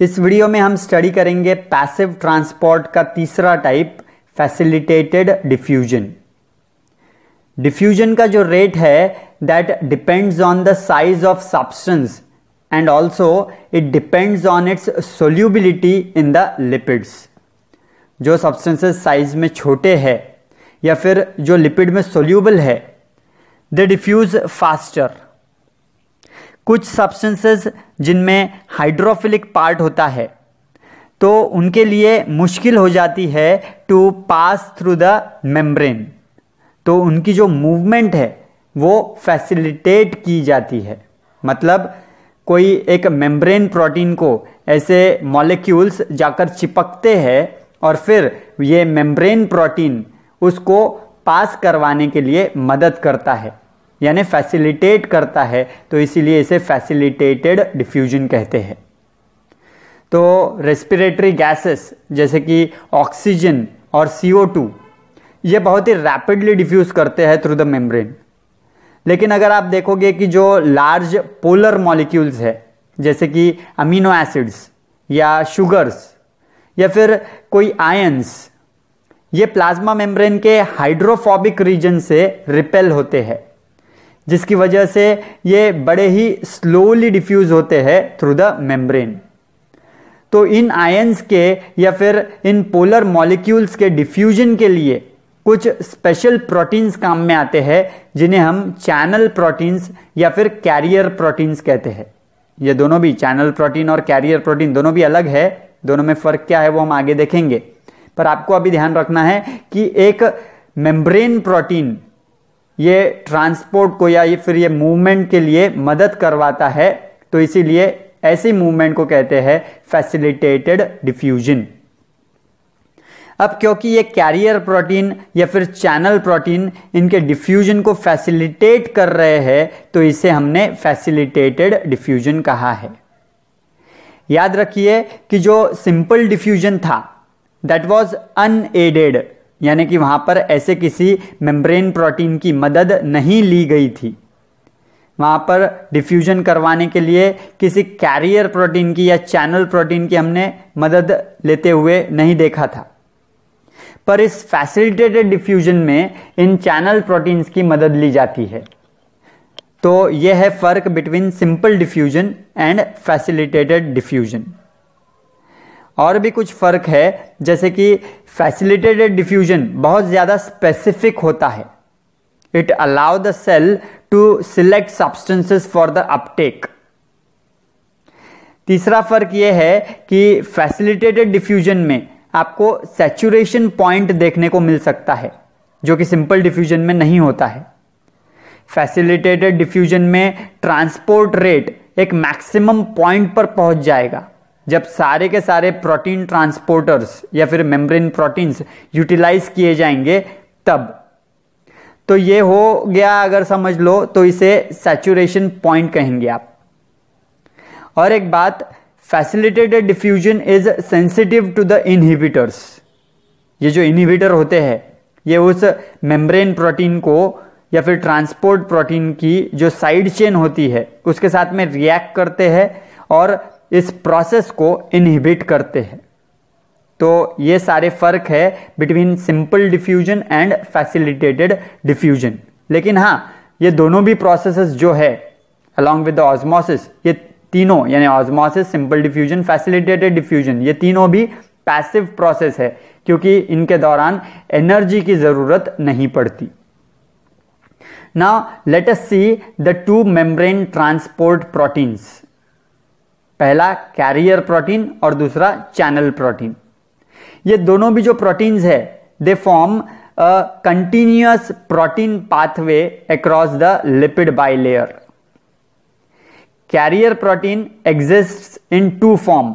इस वीडियो में हम स्टडी करेंगे पैसिव ट्रांसपोर्ट का तीसरा टाइप फैसिलिटेटेड डिफ्यूजन डिफ्यूजन का जो रेट है that depends on the size of substance and also it depends on its solubility in the lipids जो सब्सटेंसेस साइज में छोटे है या फिर जो लिपिड में सोल्यूबल है दे डिफ्यूज फास्टर कुछ सब्सटेंसेस जिनमें हाइड्रोफिलिक पार्ट होता है तो उनके लिए मुश्किल हो जाती है to pass through the membrane तो उनकी जो मूवमेंट है वो फैसिलिटेट की जाती है मतलब कोई एक मेम्ब्रेन प्रोटीन को ऐसे मॉलिक्यूल्स जाकर चिपकते हैं और फिर ये मेम्ब्रेन प्रोटीन उसको पास करवाने के लिए मदद करता है यानी फैसिलिटेट करता है तो इसीलिए इसे फैसिलिटेटेड डिफ्यूजन कहते हैं तो रेस्पिरेटरी गैसेस जैसे कि ऑक्सीजन और टू ये बहुत ही रैपिडली डिफ्यूज़ करते हैं थ्रू द मेम्ब्रेन लेकिन अगर आप देखोगे कि जो लार्ज पोलर मॉलिक्यूल्स है जैसे कि अमीनो एसिड्स या शुगर्स या फिर कोई आयंस ये प्लाज्मा मेम्ब्रेन के हाइड्रोफोबिक रीजन से रिपेल होते हैं जिसकी वजह से ये बड़े ही स्लोली डिफ्यूज़ होते हैं थ्रू द मेम्ब्रेन तो इन आयंस के या फिर इन पोलर मॉलिक्यूल्स के डिफ्यूजन के लिए कुछ स्पेशल प्रोटीन्स काम में आते हैं जिन्हें हम चैनल प्रोटीन्स या फिर कैरियर प्रोटीन्स कहते हैं ये दोनों भी चैनल प्रोटीन और कैरियर प्रोटीन दोनों भी अलग है दोनों में फ़र्क क्या है वो हम आगे देखेंगे पर आपको अभी ध्यान रखना है कि एक मेम्ब्रेन प्रोटीन ये ट्रांसपोर्ट को या ये फिर ये मूवमेंट के लिए मदद करवाता है तो इसीलिए ऐसी मूवमेंट को कहते हैं फैसिलिटेटेड डिफ्यूजन अब क्योंकि ये कैरियर प्रोटीन या फिर चैनल प्रोटीन इनके डिफ्यूजन को फैसिलिटेट कर रहे हैं तो इसे हमने फैसिलिटेटेड डिफ्यूजन कहा है याद रखिए कि जो सिंपल डिफ्यूजन था दैट वाज अनएडेड यानी कि वहाँ पर ऐसे किसी मेम्ब्रेन प्रोटीन की मदद नहीं ली गई थी वहाँ पर डिफ्यूजन करवाने के लिए किसी कैरियर प्रोटीन की या चैनल प्रोटीन की हमने मदद लेते हुए नहीं देखा था पर इस फैसिलिटेटेड डिफ्यूजन में इन चैनल प्रोटीन्स की मदद ली जाती है तो यह है फर्क between simple diffusion and facilitated diffusion और भी कुछ फ़र्क है जैसे कि फैसिलिटेटेड डिफ्यूजन बहुत ज़्यादा स्पेसिफिक होता है it allow the cell to select substances for the uptake तीसरा फर्क यह है कि फैसिलिटेटेड डिफ्यूजन में आपको सेचुरेशन पॉइंट देखने को मिल सकता है जो कि सिंपल डिफ्यूजन में नहीं होता है फैसिलिटेटेड डिफ्यूजन में ट्रांसपोर्ट रेट एक मैक्सिमम पॉइंट पर पहुंच जाएगा जब सारे के सारे प्रोटीन ट्रांसपोर्टर्स या फिर मेम्ब्रेन प्रोटीन्स यूटिलाइज किए जाएंगे तब तो ये हो गया अगर समझ लो तो इसे सैचुरेशन पॉइंट कहेंगे आप और एक बात facilitated diffusion is sensitive to the inhibitors ये जो इनहिबिटर होते हैं ये उस मेम्ब्रेन प्रोटीन को या फिर ट्रांसपोर्ट प्रोटीन की जो साइड चेन होती है उसके साथ में रिएक्ट करते हैं और इस प्रोसेस को इनहिबिट करते हैं तो ये सारे फ़र्क है between simple diffusion and facilitated diffusion लेकिन हाँ ये दोनों भी प्रोसेस जो है अलॉन्ग विद ऑजमोसिस ये तीनों यानी osmosis simple diffusion facilitated diffusion ये तीनों भी पैसिव प्रोसेस है क्योंकि इनके दौरान एनर्जी की ज़रूरत नहीं पड़ती ना let's see the two two transport transport पहला कैरियर प्रोटीन और दूसरा चैनल प्रोटीन ये दोनों भी जो प्रोटीन्स है they form continuous protein pathway across the lipid bilayer carrier protein exist in two form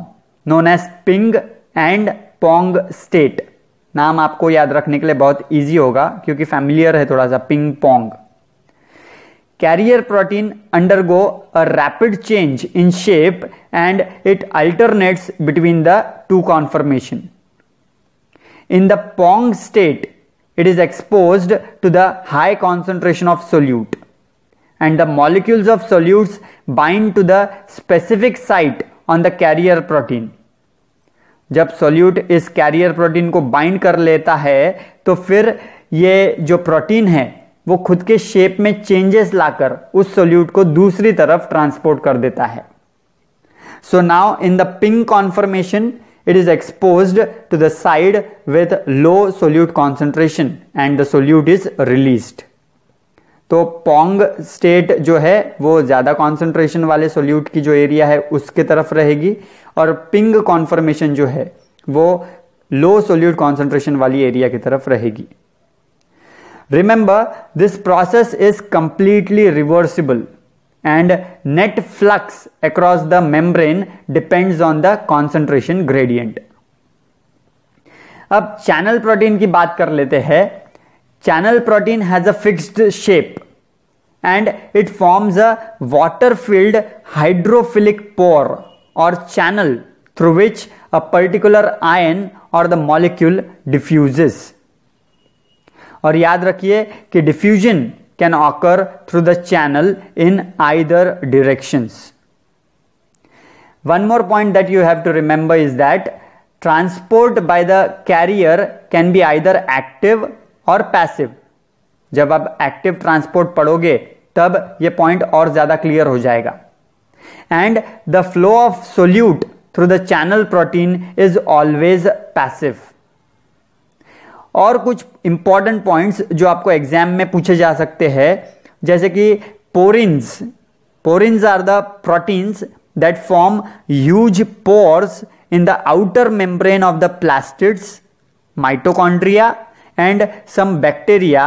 known as ping and pong state नाम आपको याद रखने के लिए बहुत इजी होगा क्योंकि फैमिलियर है थोड़ा सा ping pong carrier protein undergo a rapid change in shape and it alternates between the two conformation. In the Pong state, it is exposed to the high concentration of solute and the molecules of solutes bind to the specific site on the carrier protein. जब solute इस carrier protein को bind कर लेता है तो फिर ये जो प्रोटीन है वो खुद के शेप में चेंजेस लाकर उस सोल्यूट को दूसरी तरफ ट्रांसपोर्ट कर देता है so now in the ping conformation it is expose to the side with low solute concentration and the solute is release तो पोंग स्टेट जो है वो ज़्यादा कॉन्सेंट्रेशन वाले सोल्यूट की जो एरिया है उसके तरफ रहेगी और पिंग कॉन्फर्मेशन जो है वो लो सोल्यूट कॉन्सेंट्रेशन वाली एरिया की तरफ रहेगी Remember, this process is completely reversible and net flux across the membrane depends on the concentration gradient. अब चैनल प्रोटीन की बात कर लेते हैं channel protein has a fixed shape and it forms a water filled hydrophilic pore or channel through which a particular ion or the molecule diffuses. और याद रखिए कि diffusion can occur through the channel in either directions one more point that you have to remember is that transport by the carrier can be either active और passive जब आप active transport पढ़ोगे तब यह पॉइंट और ज्यादा clear हो जाएगा and the flow of solute through the channel protein is always passive और कुछ इंपॉर्टेंट पॉइंट्स जो आपको एग्जाम में पूछे जा सकते हैं जैसे कि porins porins are the proteins that form huge pores in the outer membrane of the plastids mitochondria and some bacteria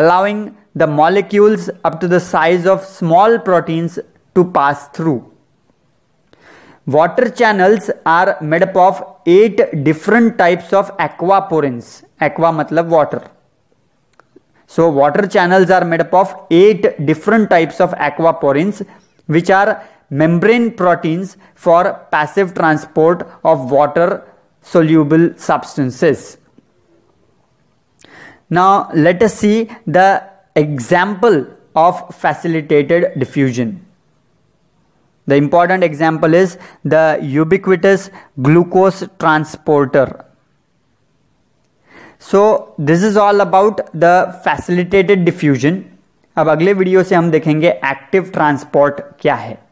allowing the molecules up to the size of small proteins to pass through Water channels are made up of eight different types of aquaporins. Aqua matlab water. So water channels are made up of eight different types of aquaporins which are membrane proteins for passive transport of water soluble substances. Now let us see the example of facilitated diffusion. The important example is the ubiquitous glucose transporter. So this is all about the facilitated diffusion. अब अगले video से हम देखेंगे active transport क्या है